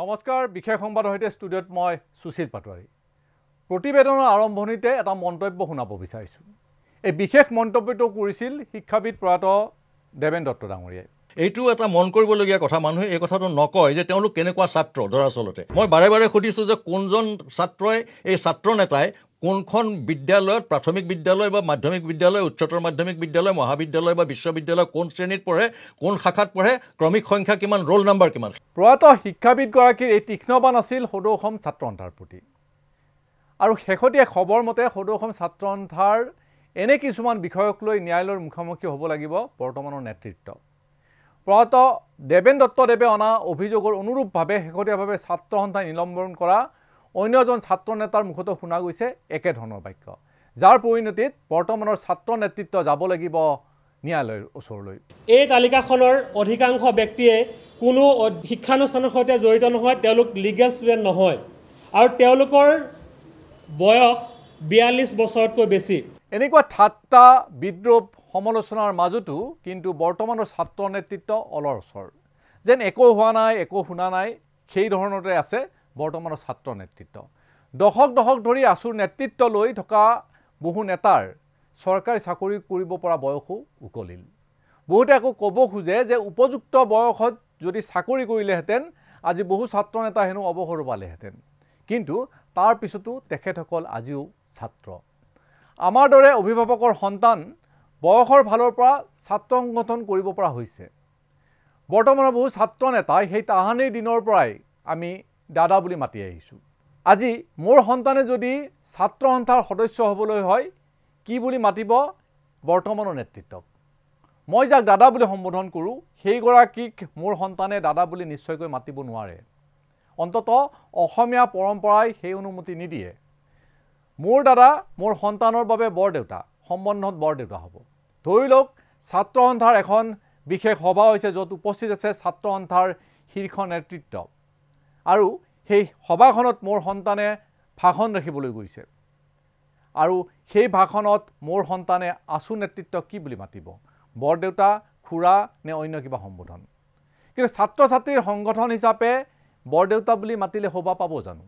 নমস্কাৰ বিশেষ সংবাদৰ সৈতে ষ্টুডিঅ'ত মই সুশীল পাটোৱাৰী প্ৰতিবেদনৰ আৰম্ভণিতে এটা মন্তব্য শুনাব বিচাৰিছোঁ এই বিশেষ মন্তব্যটো কৰিছিল শিক্ষাবিদ প্ৰয়াত দেৱেন দত্ত ডাঙৰীয়াই এইটো এটা মন কৰিবলগীয়া কথা মানুহে এই কথাটো নকয় যে তেওঁলোক কেনেকুৱা ছাত্ৰ দৰাচলতে মই বাৰে বাৰে সুধিছোঁ যে কোনজন ছাত্ৰই এই ছাত্ৰ নেতাই কোনখন বিদ্যালয়ত প্ৰাথমিক বিদ্যালয় বা মাধ্যমিক বিদ্যালয় উচ্চতৰ মাধ্যমিক বিদ্যালয় মহাবিদ্যালয় বা বিশ্ববিদ্যালয় কোন শ্ৰেণীত পঢ়ে কোন শাখাত পঢ়ে ক্ৰমিক সংখ্যা কিমান ৰোল নম্বৰ কিমান প্ৰয়াত শিক্ষাবিদগৰাকীৰ এই তীক্ষ্ণবান আছিল সদৌ অসম ছাত্ৰ সন্থাৰ প্ৰতি আৰু শেহতীয়া খবৰ মতে সদৌ অসম ছাত্ৰ সন্থাৰ এনে কিছুমান বিষয়ক লৈ ন্যায়ালয়ৰ মুখামুখি হ'ব লাগিব বৰ্তমানৰ নেতৃত্ব প্ৰয়াত দেৱেন দত্তদেৱে অনা অভিযোগৰ অনুৰূপভাৱে শেহতীয়াভাৱে ছাত্ৰ ছাত্ৰসন্থাই নিলম্বন কৰা অন্য এজন ছাত্ৰ নেতাৰ মুখতো শুনা গৈছে একেধৰণৰ বাক্য যাৰ পৰিণতিত বৰ্তমানৰ ছাত্ৰ নেতৃত্ব যাব লাগিব ন্যায়ালয়ৰ ওচৰলৈ এই তালিকাখনৰ অধিকাংশ ব্যক্তিয়ে কোনো শিক্ষানুষ্ঠানৰ সৈতে জড়িত নহয় তেওঁলোক লিগেল ষ্টুডেণ্ট নহয় আৰু তেওঁলোকৰ বয়স বিয়াল্লিছ বছৰতকৈ বেছি এনেকুৱা ঠাট্টা বিদ্ৰোপ সমালোচনাৰ মাজতো কিন্তু বৰ্তমানৰ ছাত্ৰ নেতৃত্ব অলৰ ওচৰ যেন একো হোৱা নাই একো শুনা নাই সেই ধৰণতে আছে বৰ্তমানৰ ছাত্ৰ নেতৃত্ব দশক দশক ধৰি আছুৰ নেতৃত্ব লৈ থকা বহু নেতাৰ চৰকাৰী চাকৰি কৰিব পৰা বয়সো উকলিল বহুতে আকৌ ক'ব খোজে যে উপযুক্ত বয়সত যদি চাকৰি কৰিলেহেঁতেন আজি বহু ছাত্ৰ নেতা হেনো অৱসৰ পালেহেঁতেন কিন্তু তাৰপিছতো তেখেতসকল আজিও ছাত্ৰ আমাৰ দৰে অভিভাৱকৰ সন্তান বয়সৰ ফালৰ পৰা ছাত্ৰ সংগঠন কৰিব পৰা হৈছে বৰ্তমানৰ বহু ছাত্ৰ নেতাই সেই তাহানিৰ দিনৰ পৰাই আমি দাদা বুলি মাতি আহিছোঁ আজি মোৰ সন্তানে যদি ছাত্ৰ সন্থাৰ সদস্য হ'বলৈ হয় কি বুলি মাতিব বৰ্তমানৰ নেতৃত্বক মই যাক দাদা বুলি সম্বোধন কৰোঁ সেইগৰাকীক মোৰ সন্তানে দাদা বুলি নিশ্চয়কৈ মাতিব নোৱাৰে অন্ততঃ অসমীয়া পৰম্পৰাই সেই অনুমতি নিদিয়ে মোৰ দাদা মোৰ সন্তানৰ বাবে বৰদেউতা সম্বন্ধত বৰদেউতা হ'ব ধৰি লওক ছাত্ৰ সন্থাৰ এখন বিশেষ সভা হৈছে য'ত উপস্থিত আছে ছাত্ৰ সন্থাৰ শীৰ্ষ নেতৃত্ব আৰু সেই সভাখনত মোৰ সন্তানে ভাষণ ৰাখিবলৈ গৈছে আৰু সেই ভাষণত মোৰ সন্তানে আছু নেতৃত্ব কি বুলি মাতিব বৰদেউতা খুৰা নে অন্য কিবা সম্বোধন কিন্তু ছাত্ৰ ছাত্ৰীৰ সংগঠন হিচাপে বৰদেউতা বুলি মাতিলে শোভা পাব জানো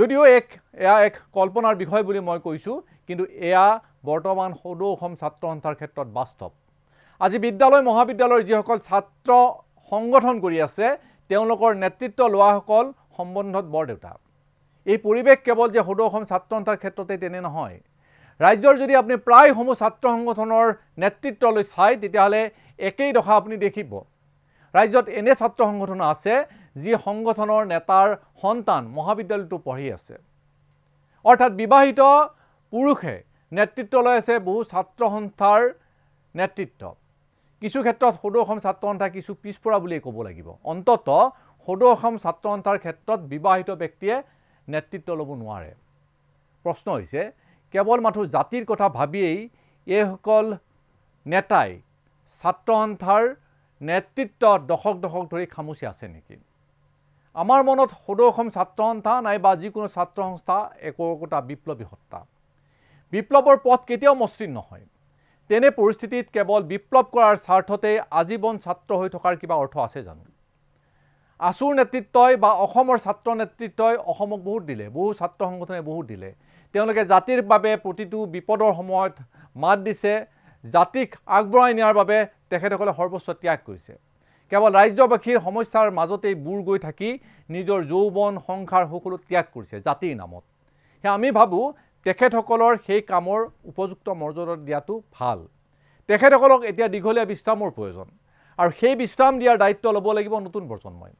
যদিও এক এয়া এক কল্পনাৰ বিষয় বুলি মই কৈছোঁ কিন্তু এয়া বৰ্তমান সদৌ অসম ছাত্ৰ সন্থাৰ ক্ষেত্ৰত বাস্তৱ আজি বিদ্যালয় মহাবিদ্যালয়ৰ যিসকল ছাত্ৰ সংগঠন কৰি আছে তেওঁলোকৰ নেতৃত্ব লোৱাসকল সম্বন্ধত বৰদেউতা এই পৰিৱেশ কেৱল যে সদৌ অসম ছাত্ৰ সন্থাৰ ক্ষেত্ৰতে তেনে নহয় ৰাজ্যৰ যদি আপুনি প্ৰায়সমূহ ছাত্ৰ সংগঠনৰ নেতৃত্বলৈ চায় তেতিয়াহ'লে একেই দশা আপুনি দেখিব ৰাজ্যত এনে ছাত্ৰ সংগঠন আছে যি সংগঠনৰ নেতাৰ সন্তান মহাবিদ্যালয়টো পঢ়ি আছে অৰ্থাৎ বিবাহিত পুৰুষে নেতৃত্ব লৈ আছে বহু ছাত্ৰ সন্থাৰ নেতৃত্ব কিছু ক্ষেত্ৰত সদৌ অসম ছাত্ৰ সন্থা কিছু পিছপৰা বুলিয়েই ক'ব লাগিব অন্ততঃ সদৌ অসম ছাত্ৰ সন্থাৰ ক্ষেত্ৰত বিবাহিত ব্যক্তিয়ে নেতৃত্ব ল'ব নোৱাৰে প্ৰশ্ন হৈছে কেৱল মাথো জাতিৰ কথা ভাবিয়েই এইসকল নেতাই ছাত্ৰ সন্থাৰ নেতৃত্ব দশক দশক ধৰি খামুচি আছে নেকি আমাৰ মনত সদৌ অসম ছাত্ৰ সন্থা নাইবা যিকোনো ছাত্ৰ সংস্থা একো একোটা বিপ্লৱী সত্তা বিপ্লৱৰ পথ কেতিয়াও মসৃণ নহয় তেনে পৰিস্থিতিত কেৱল বিপ্লৱ কৰাৰ স্বাৰ্থতে আজীৱন ছাত্ৰ হৈ থকাৰ কিবা অৰ্থ আছে জানো আচুৰ নেতৃত্বই বা অসমৰ ছাত্ৰ নেতৃত্বই অসমক বহুত দিলে বহু ছাত্ৰ সংগঠনে বহুত দিলে তেওঁলোকে জাতিৰ বাবে প্ৰতিটো বিপদৰ সময়ত মাত দিছে জাতিক আগবঢ়াই নিয়াৰ বাবে তেখেতসকলে সৰ্বস্ব ত্যাগ কৰিছে কেৱল ৰাজ্যবাসীৰ সমস্যাৰ মাজতেই বুৰ গৈ থাকি নিজৰ যৌৱন সংসাৰ সকলো ত্যাগ কৰিছে জাতিৰ নামত সেয়া আমি ভাবোঁ তেখেতসকলৰ সেই কামৰ উপযুক্ত মৰ্যাদা দিয়াটো ভাল তেখেতসকলক এতিয়া দীঘলীয়া বিশ্ৰামৰ প্ৰয়োজন আৰু সেই বিশ্ৰাম দিয়াৰ দায়িত্ব ল'ব লাগিব নতুন প্ৰজন্মই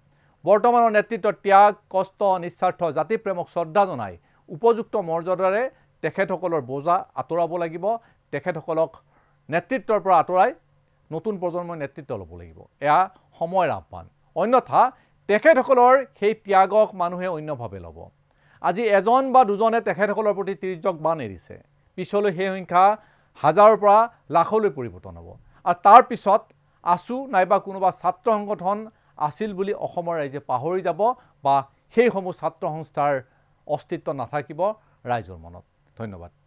বৰ্তমানৰ নেতৃত্বত ত্যাগ কষ্ট নিস্বাৰ্থ জাতিপ্ৰেমক শ্ৰদ্ধা জনাই উপযুক্ত মৰ্যাদাৰে তেখেতসকলৰ বোজা আঁতৰাব লাগিব তেখেতসকলক নেতৃত্বৰ পৰা আঁতৰাই নতুন প্ৰজন্মই নেতৃত্ব ল'ব লাগিব এয়া সময়ৰ আহ্বান অন্যথা তেখেতসকলৰ সেই ত্যাগক মানুহে অন্যভাৱে ল'ব আজি এজন বা দুজনে তেখেতসকলৰ প্ৰতি তিৰিজক বান এৰিছে পিছলৈ সেই সংখ্যা হাজাৰৰ পৰা লাখলৈ পৰিৱৰ্তন হ'ব আৰু তাৰপিছত আছু নাইবা কোনোবা ছাত্ৰ সংগঠন আছিল বুলি অসমৰ ৰাইজে পাহৰি যাব বা সেইসমূহ ছাত্ৰ সংস্থাৰ অস্তিত্ব নাথাকিব ৰাইজৰ মনত ধন্যবাদ